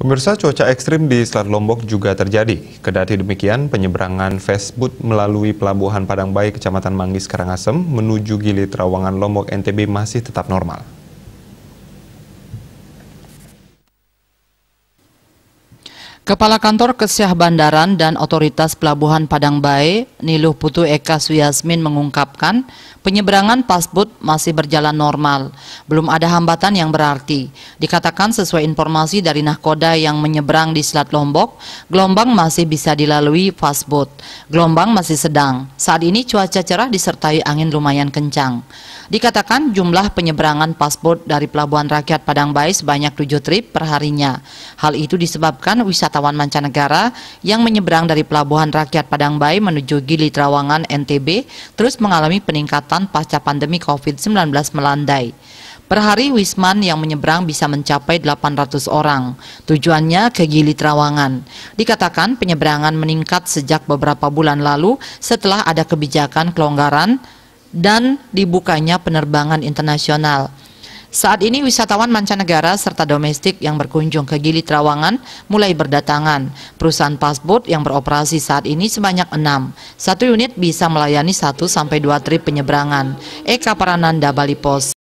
Pemirsa cuaca ekstrim di Selat Lombok juga terjadi. Kedati demikian, penyeberangan Facebook melalui Pelabuhan Padang Bayi Kecamatan Manggis Karangasem menuju Gili Trawangan Lombok NTB masih tetap normal. Kepala Kantor Kesyah Bandaran dan Otoritas Pelabuhan Padang Bayi, Niluh Putu Eka Suyasmin mengungkapkan, Penyeberangan pasbud masih berjalan normal, belum ada hambatan yang berarti. Dikatakan sesuai informasi dari nahkoda yang menyeberang di Selat Lombok, gelombang masih bisa dilalui pasbud. Gelombang masih sedang. Saat ini cuaca cerah disertai angin lumayan kencang. Dikatakan jumlah penyeberangan pasbud dari Pelabuhan Rakyat Padang Bais banyak tujuh trip perharinya. Hal itu disebabkan wisatawan mancanegara yang menyeberang dari Pelabuhan Rakyat Padang Bais menuju Gili Trawangan NTB terus mengalami peningkatan kesehatan pasca pandemi COVID-19 melandai. Per hari Wisman yang menyeberang bisa mencapai 800 orang. Tujuannya ke Gili Trawangan. Dikatakan penyeberangan meningkat sejak beberapa bulan lalu setelah ada kebijakan kelonggaran dan dibukanya penerbangan internasional. Saat ini wisatawan mancanegara serta domestik yang berkunjung ke Gili Trawangan mulai berdatangan. Perusahaan pasport yang beroperasi saat ini sebanyak 6. Satu unit bisa melayani satu sampai dua trip penyeberangan. Eka Parananda Bali Pos